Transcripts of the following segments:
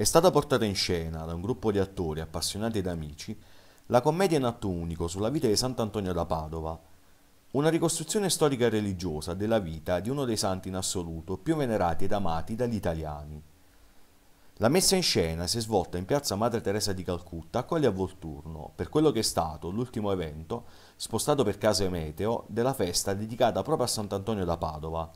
È stata portata in scena da un gruppo di attori appassionati ed amici la commedia in atto unico sulla vita di Sant'Antonio da Padova, una ricostruzione storica e religiosa della vita di uno dei santi in assoluto più venerati ed amati dagli italiani. La messa in scena si è svolta in piazza Madre Teresa di Calcutta a Colli a Volturno per quello che è stato l'ultimo evento, spostato per case meteo, della festa dedicata proprio a Sant'Antonio da Padova,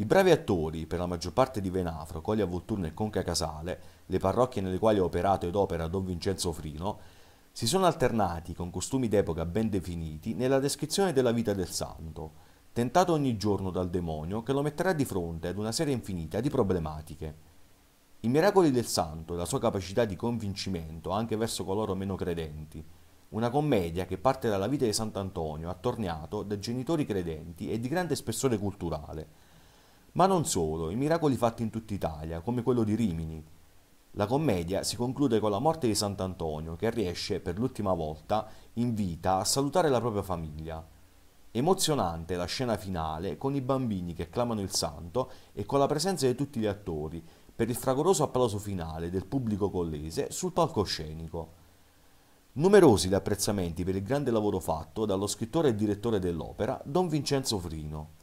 i bravi attori, per la maggior parte di Venafro, Coglia Volturno e Conca Casale, le parrocchie nelle quali ha operato ed opera Don Vincenzo Frino, si sono alternati con costumi d'epoca ben definiti nella descrizione della vita del santo, tentato ogni giorno dal demonio che lo metterà di fronte ad una serie infinita di problematiche. I miracoli del santo e la sua capacità di convincimento anche verso coloro meno credenti, una commedia che parte dalla vita di Sant'Antonio attorniato da genitori credenti e di grande spessore culturale, ma non solo, i miracoli fatti in tutta Italia, come quello di Rimini. La commedia si conclude con la morte di Sant'Antonio, che riesce per l'ultima volta in vita a salutare la propria famiglia. Emozionante la scena finale con i bambini che clamano il santo e con la presenza di tutti gli attori per il fragoroso applauso finale del pubblico collese sul palcoscenico. Numerosi gli apprezzamenti per il grande lavoro fatto dallo scrittore e direttore dell'opera Don Vincenzo Frino.